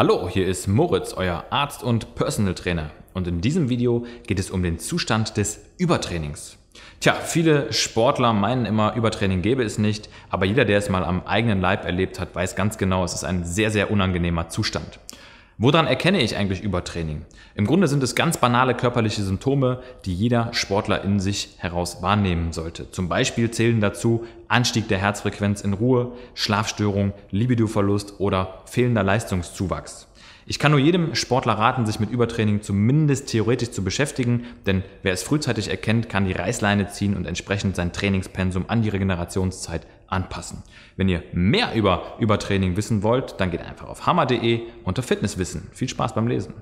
Hallo, hier ist Moritz, euer Arzt und Personal Trainer und in diesem Video geht es um den Zustand des Übertrainings. Tja, viele Sportler meinen immer, Übertraining gäbe es nicht, aber jeder, der es mal am eigenen Leib erlebt hat, weiß ganz genau, es ist ein sehr, sehr unangenehmer Zustand. Woran erkenne ich eigentlich Übertraining? Im Grunde sind es ganz banale körperliche Symptome, die jeder Sportler in sich heraus wahrnehmen sollte. Zum Beispiel zählen dazu Anstieg der Herzfrequenz in Ruhe, Schlafstörung, Libidoverlust oder fehlender Leistungszuwachs. Ich kann nur jedem Sportler raten, sich mit Übertraining zumindest theoretisch zu beschäftigen, denn wer es frühzeitig erkennt, kann die Reißleine ziehen und entsprechend sein Trainingspensum an die Regenerationszeit anpassen. Wenn ihr mehr über Übertraining wissen wollt, dann geht einfach auf hammer.de unter Fitnesswissen. Viel Spaß beim Lesen.